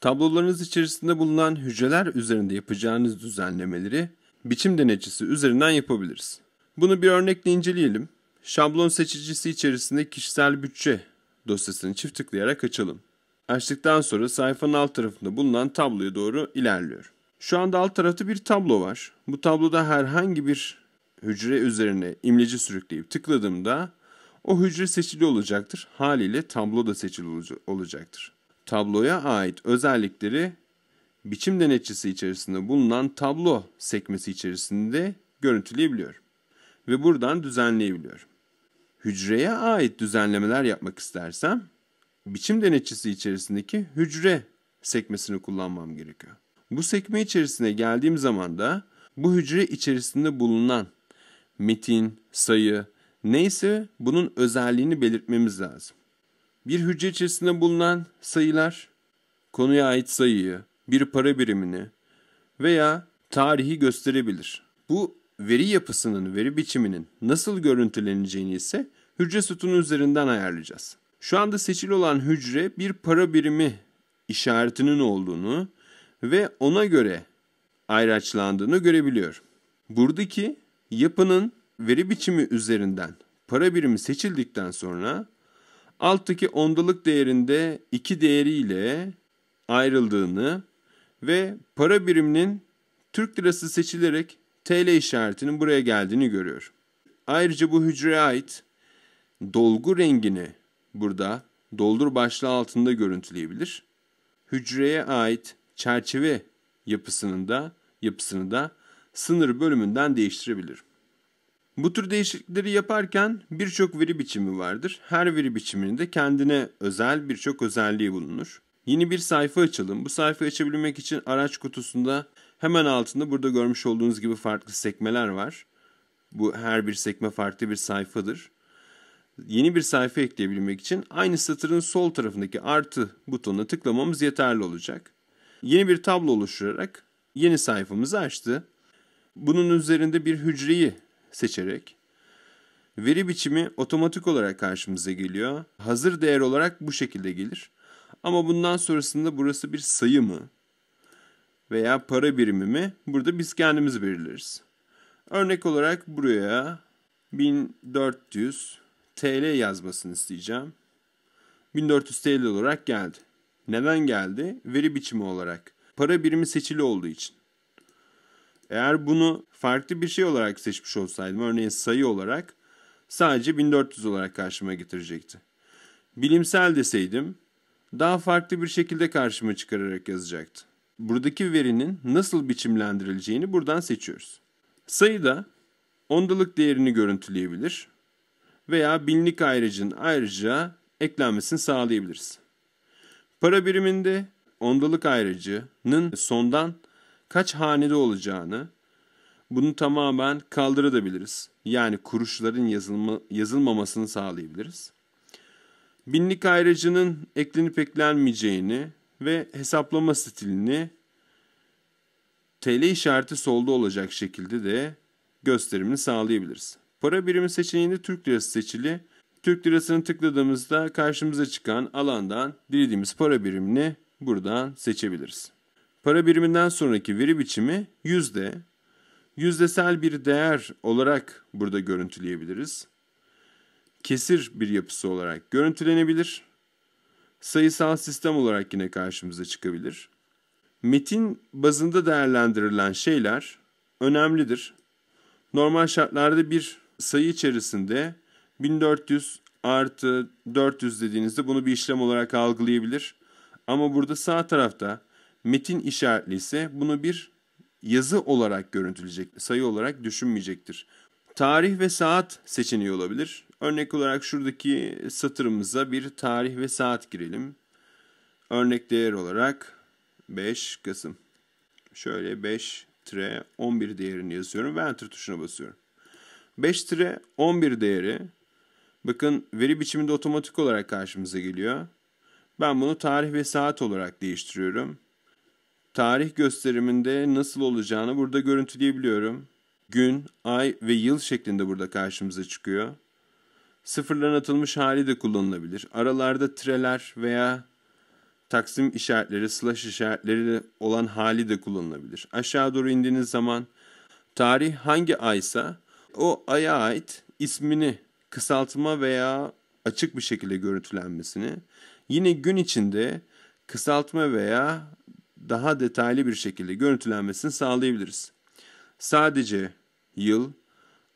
Tablolarınız içerisinde bulunan hücreler üzerinde yapacağınız düzenlemeleri biçim denetçisi üzerinden yapabiliriz. Bunu bir örnekle inceleyelim. Şablon seçicisi içerisinde kişisel bütçe dosyasını çift tıklayarak açalım. Açtıktan sonra sayfanın alt tarafında bulunan tabloya doğru ilerliyor. Şu anda alt tarafta bir tablo var. Bu tabloda herhangi bir hücre üzerine imleci sürükleyip tıkladığımda o hücre seçili olacaktır. Haliyle tablo da seçili olacaktır tabloya ait özellikleri biçim denetçisi içerisinde bulunan tablo sekmesi içerisinde görüntüleyebiliyorum. Ve buradan düzenleyebiliyorum. Hücreye ait düzenlemeler yapmak istersem biçim denetçisi içerisindeki hücre sekmesini kullanmam gerekiyor. Bu sekme içerisine geldiğim zaman da bu hücre içerisinde bulunan metin, sayı neyse bunun özelliğini belirtmemiz lazım. Bir hücre içerisinde bulunan sayılar konuya ait sayıyı, bir para birimini veya tarihi gösterebilir. Bu veri yapısının, veri biçiminin nasıl görüntüleneceğini ise hücre sütunu üzerinden ayarlayacağız. Şu anda seçil olan hücre bir para birimi işaretinin olduğunu ve ona göre ayraçlandığını görebiliyor. Buradaki yapının veri biçimi üzerinden para birimi seçildikten sonra alttaki ondalık değerinde iki değeriyle ayrıldığını ve para biriminin Türk lirası seçilerek TL işaretinin buraya geldiğini görüyor. Ayrıca bu hücreye ait dolgu rengini burada doldur başlığı altında görüntüleyebilir. Hücreye ait çerçeve yapısının da yapısını da sınır bölümünden değiştirebilir. Bu tür değişiklikleri yaparken birçok veri biçimi vardır. Her veri biçiminde kendine özel birçok özelliği bulunur. Yeni bir sayfa açalım. Bu sayfayı açabilmek için araç kutusunda hemen altında burada görmüş olduğunuz gibi farklı sekmeler var. Bu her bir sekme farklı bir sayfadır. Yeni bir sayfa ekleyebilmek için aynı satırın sol tarafındaki artı butonuna tıklamamız yeterli olacak. Yeni bir tablo oluşturarak yeni sayfamızı açtı. Bunun üzerinde bir hücreyi seçerek veri biçimi otomatik olarak karşımıza geliyor. Hazır değer olarak bu şekilde gelir. Ama bundan sonrasında burası bir sayı mı veya para birimi mi? Burada biz kendimiz belirleriz. Örnek olarak buraya 1400 TL yazmasını isteyeceğim. 1400 TL olarak geldi. Neden geldi? Veri biçimi olarak. Para birimi seçili olduğu için. Eğer bunu farklı bir şey olarak seçmiş olsaydım, örneğin sayı olarak sadece 1400 olarak karşıma getirecekti. Bilimsel deseydim daha farklı bir şekilde karşıma çıkararak yazacaktı. Buradaki verinin nasıl biçimlendirileceğini buradan seçiyoruz. Sayıda ondalık değerini görüntüleyebilir veya binlik ayrıcın ayrıca eklenmesini sağlayabiliriz. Para biriminde ondalık ayrıcının sondan kaç hanede olacağını, bunu tamamen kaldırabiliriz. Yani kuruşların yazılma, yazılmamasını sağlayabiliriz. Binlik ayracının eklenip eklenmeyeceğini ve hesaplama stilini TL işareti solda olacak şekilde de gösterimini sağlayabiliriz. Para birimi seçeneğinde Türk lirası seçili. Türk lirasını tıkladığımızda karşımıza çıkan alandan dilediğimiz para birimini buradan seçebiliriz. Para biriminden sonraki veri biçimi yüzde. Yüzdesel bir değer olarak burada görüntüleyebiliriz. Kesir bir yapısı olarak görüntülenebilir. Sayısal sistem olarak yine karşımıza çıkabilir. Metin bazında değerlendirilen şeyler önemlidir. Normal şartlarda bir sayı içerisinde 1400 artı 400 dediğinizde bunu bir işlem olarak algılayabilir. Ama burada sağ tarafta metin işaretli bunu bir yazı olarak görüntülecek, sayı olarak düşünmeyecektir. Tarih ve saat seçeneği olabilir. Örnek olarak şuradaki satırımıza bir tarih ve saat girelim. Örnek değer olarak 5 Kasım. Şöyle 5 11 değerini yazıyorum ve enter tuşuna basıyorum. 5 11 değeri bakın veri biçiminde otomatik olarak karşımıza geliyor. Ben bunu tarih ve saat olarak değiştiriyorum. Tarih gösteriminde nasıl olacağını burada görüntüleyebiliyorum. Gün, ay ve yıl şeklinde burada karşımıza çıkıyor. Sıfırların atılmış hali de kullanılabilir. Aralarda treler veya taksim işaretleri, slash işaretleri olan hali de kullanılabilir. Aşağı doğru indiğiniz zaman tarih hangi aysa o aya ait ismini kısaltma veya açık bir şekilde görüntülenmesini, yine gün içinde kısaltma veya daha detaylı bir şekilde görüntülenmesini sağlayabiliriz. Sadece yıl,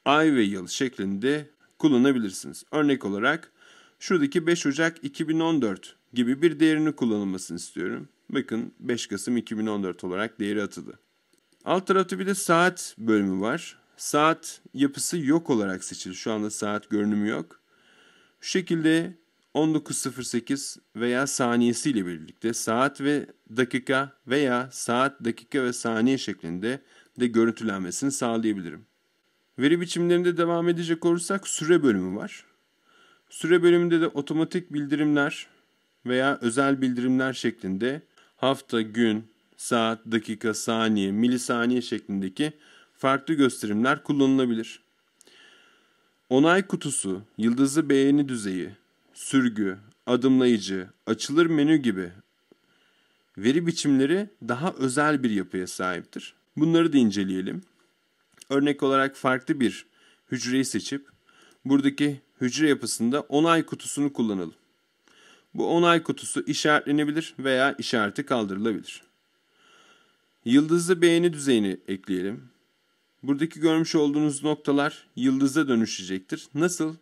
ay ve yıl şeklinde kullanabilirsiniz. Örnek olarak şuradaki 5 Ocak 2014 gibi bir değerini kullanılmasını istiyorum. Bakın 5 Kasım 2014 olarak değeri atıldı. Alt tarafta bir de saat bölümü var. Saat yapısı yok olarak seçili. Şu anda saat görünümü yok. Şu şekilde 19.08 veya saniyesiyle birlikte saat ve dakika veya saat, dakika ve saniye şeklinde de görüntülenmesini sağlayabilirim. Veri biçimlerinde devam edecek olursak süre bölümü var. Süre bölümünde de otomatik bildirimler veya özel bildirimler şeklinde hafta, gün, saat, dakika, saniye, milisaniye şeklindeki farklı gösterimler kullanılabilir. Onay kutusu, yıldızlı beğeni düzeyi, sürgü, adımlayıcı, açılır menü gibi veri biçimleri daha özel bir yapıya sahiptir. Bunları da inceleyelim. Örnek olarak farklı bir hücreyi seçip buradaki hücre yapısında onay kutusunu kullanalım. Bu onay kutusu işaretlenebilir veya işareti kaldırılabilir. Yıldızlı beğeni düzeyini ekleyelim. Buradaki görmüş olduğunuz noktalar yıldıza dönüşecektir. Nasıl?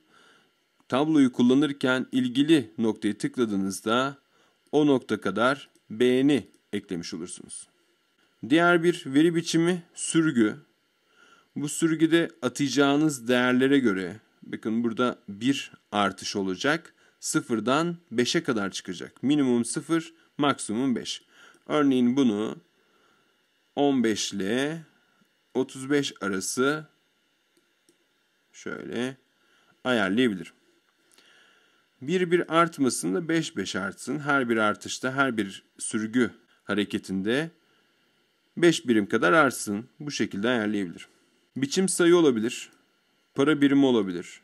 Tabloyu kullanırken ilgili noktayı tıkladığınızda o nokta kadar beğeni eklemiş olursunuz. Diğer bir veri biçimi sürgü. Bu sürgüde atacağınız değerlere göre bakın burada bir artış olacak. Sıfırdan 5'e kadar çıkacak. Minimum 0, maksimum 5. Örneğin bunu 15 ile 35 arası şöyle ayarlayabilirim. Bir bir artmasın da beş beş artsın. Her bir artışta, her bir sürgü hareketinde beş birim kadar artsın. Bu şekilde ayarlayabilir. Biçim sayı olabilir. Para birimi olabilir.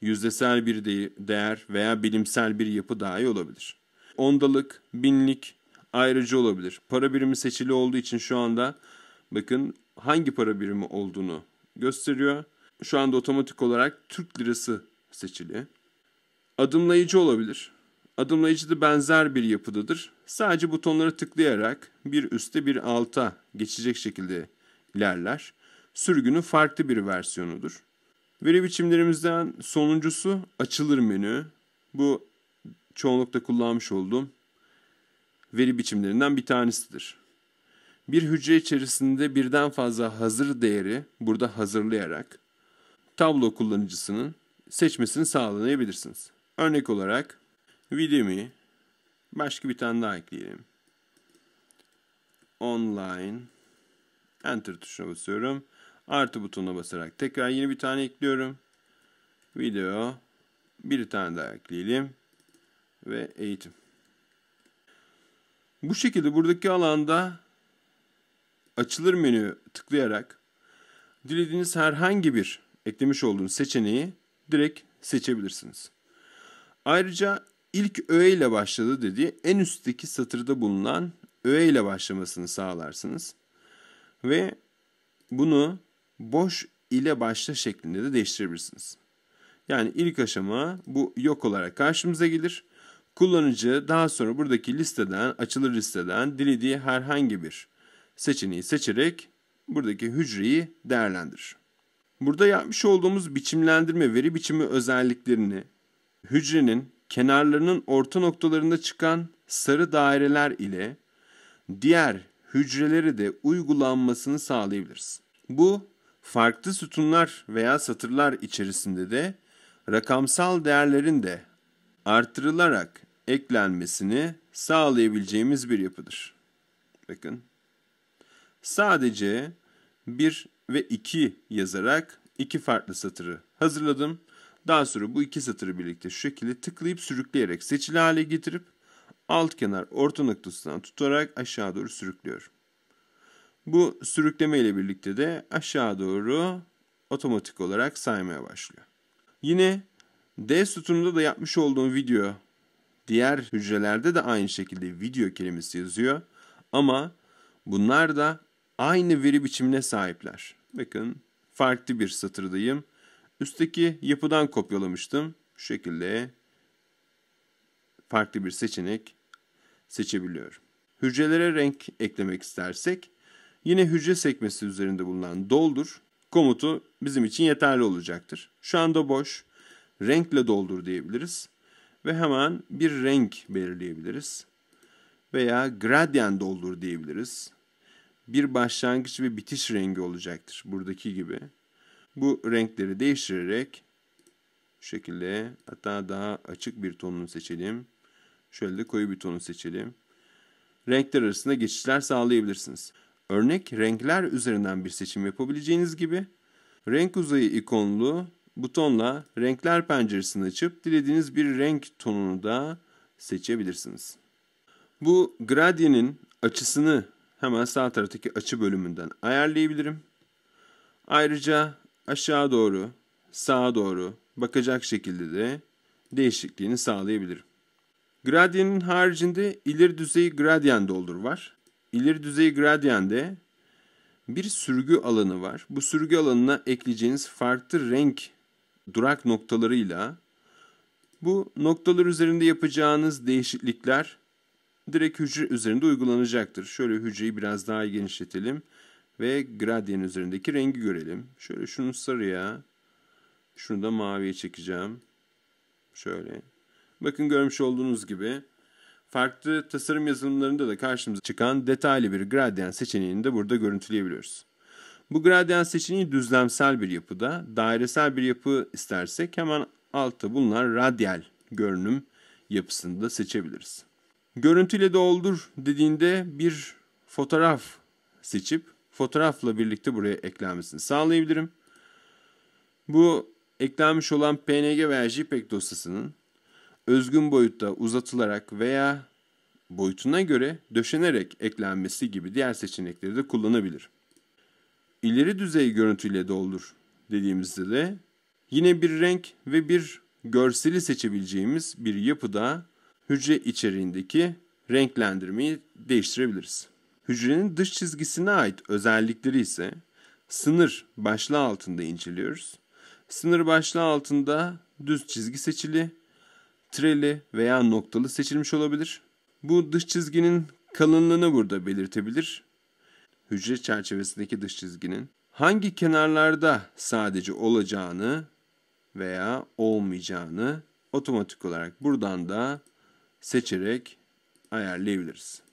Yüzdesel bir değer veya bilimsel bir yapı dahi olabilir. Ondalık, binlik ayrıcı olabilir. Para birimi seçili olduğu için şu anda bakın hangi para birimi olduğunu gösteriyor. Şu anda otomatik olarak Türk lirası seçili. Adımlayıcı olabilir. Adımlayıcı da benzer bir yapıdadır. Sadece butonlara tıklayarak bir üste bir alta geçecek şekilde ilerler. Sürgünün farklı bir versiyonudur. Veri biçimlerimizden sonuncusu açılır menü. Bu çoğunlukla kullanmış olduğum veri biçimlerinden bir tanesidir. Bir hücre içerisinde birden fazla hazır değeri burada hazırlayarak tablo kullanıcısının seçmesini sağlayabilirsiniz. Örnek olarak Udemy, başka bir tane daha ekleyelim. Online, Enter tuşuna basıyorum. Artı butonuna basarak tekrar yeni bir tane ekliyorum. Video, bir tane daha ekleyelim. Ve eğitim. Bu şekilde buradaki alanda açılır menü tıklayarak dilediğiniz herhangi bir eklemiş olduğunuz seçeneği direkt seçebilirsiniz. Ayrıca ilk öğe ile başladı dediği en üstteki satırda bulunan öğe ile başlamasını sağlarsınız. Ve bunu boş ile başla şeklinde de değiştirebilirsiniz. Yani ilk aşama bu yok olarak karşımıza gelir. Kullanıcı daha sonra buradaki listeden, açılır listeden dilediği herhangi bir seçeneği seçerek buradaki hücreyi değerlendirir. Burada yapmış olduğumuz biçimlendirme veri biçimi özelliklerini hücrenin kenarlarının orta noktalarında çıkan sarı daireler ile diğer hücreleri de uygulanmasını sağlayabiliriz. Bu farklı sütunlar veya satırlar içerisinde de rakamsal değerlerin de artırılarak eklenmesini sağlayabileceğimiz bir yapıdır. Bakın. Sadece 1 ve 2 yazarak iki farklı satırı hazırladım. Daha sonra bu iki satırı birlikte şu şekilde tıklayıp sürükleyerek seçili hale getirip alt kenar orta noktasından tutarak aşağı doğru sürüklüyorum. Bu sürükleme ile birlikte de aşağı doğru otomatik olarak saymaya başlıyor. Yine D sütununda da yapmış olduğum video diğer hücrelerde de aynı şekilde video kelimesi yazıyor. Ama bunlar da aynı veri biçimine sahipler. Bakın farklı bir satırdayım. Üstteki yapıdan kopyalamıştım. Şu şekilde farklı bir seçenek seçebiliyorum. Hücrelere renk eklemek istersek yine hücre sekmesi üzerinde bulunan doldur komutu bizim için yeterli olacaktır. Şu anda boş. Renkle doldur diyebiliriz ve hemen bir renk belirleyebiliriz. Veya gradyen doldur diyebiliriz. Bir başlangıç ve bitiş rengi olacaktır buradaki gibi. Bu renkleri değiştirerek şu şekilde hatta daha açık bir tonunu seçelim. Şöyle de koyu bir tonu seçelim. Renkler arasında geçişler sağlayabilirsiniz. Örnek renkler üzerinden bir seçim yapabileceğiniz gibi renk uzayı ikonlu butonla renkler penceresini açıp dilediğiniz bir renk tonunu da seçebilirsiniz. Bu gradyenin açısını hemen sağ taraftaki açı bölümünden ayarlayabilirim. Ayrıca aşağı doğru, sağa doğru bakacak şekilde de değişikliğini sağlayabilir. Gradyanın haricinde ileri düzey gradyan doldur var. İleri düzeyi gradyende bir sürgü alanı var. Bu sürgü alanına ekleyeceğiniz farklı renk durak noktalarıyla bu noktalar üzerinde yapacağınız değişiklikler direkt hücre üzerinde uygulanacaktır. Şöyle hücreyi biraz daha genişletelim ve gradyen üzerindeki rengi görelim. Şöyle şunu sarıya, şunu da maviye çekeceğim. Şöyle. Bakın görmüş olduğunuz gibi farklı tasarım yazılımlarında da karşımıza çıkan detaylı bir gradyen seçeneğini de burada görüntüleyebiliyoruz. Bu gradyen seçeneği düzlemsel bir yapıda, dairesel bir yapı istersek hemen altta bulunan radyal görünüm yapısını da seçebiliriz. Görüntüyle doldur dediğinde bir fotoğraf seçip fotoğrafla birlikte buraya eklenmesini sağlayabilirim. Bu eklenmiş olan PNG veya JPEG dosyasının özgün boyutta uzatılarak veya boyutuna göre döşenerek eklenmesi gibi diğer seçenekleri de kullanabilir. İleri düzey görüntüyle doldur dediğimizde de yine bir renk ve bir görseli seçebileceğimiz bir yapıda hücre içeriğindeki renklendirmeyi değiştirebiliriz. Hücrenin dış çizgisine ait özellikleri ise sınır başlığı altında inceliyoruz. Sınır başlığı altında düz çizgi seçili, treli veya noktalı seçilmiş olabilir. Bu dış çizginin kalınlığını burada belirtebilir. Hücre çerçevesindeki dış çizginin hangi kenarlarda sadece olacağını veya olmayacağını otomatik olarak buradan da seçerek ayarlayabiliriz.